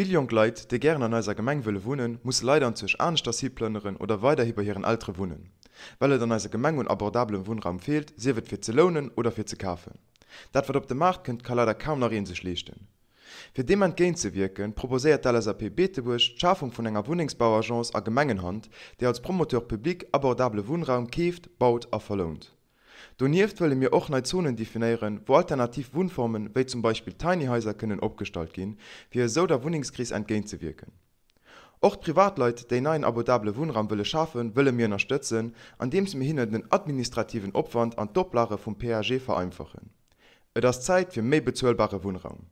Viele junge Leute, die gerne an eiser Gemeng wëlle wunnen, müssen leider anzwich anechter Siplënneren oder weider hiber hireieren altre wunnen. Wellt an eiser Gemeng und abordablem Wunraum fehlt, sie wird für zu lohnen oder für zu kaufen. Das, was auf dem Markt kommt, kann leider kaum noch in sich leisten. Für dem entgéint proposiert wieken, proposéiert LAP Beetewuch d'Schafung vun enger Wuningsbauagence a Gemengenhand, déi als Promoteur publik abordable Wohnraum kauft, baut und verlohnt. Donieft wëlle mir auch neue Zonen definieren, wo alternativ Wohnformen wie zum Beispiel Tiny Häuser können abgestaltet gehen, wie so der Wohnungskrise entgegenzuwirken. Auch Privatleute, die Privatleit déi abordable Wohnraum wëlle schaffen, wollen mir unterstützen, indem sie mir hinne den administrativen Aufwand an Doppelare vom PAG vereinfachen. Es ist Zeit für mehr bezuelbare Wohnraum.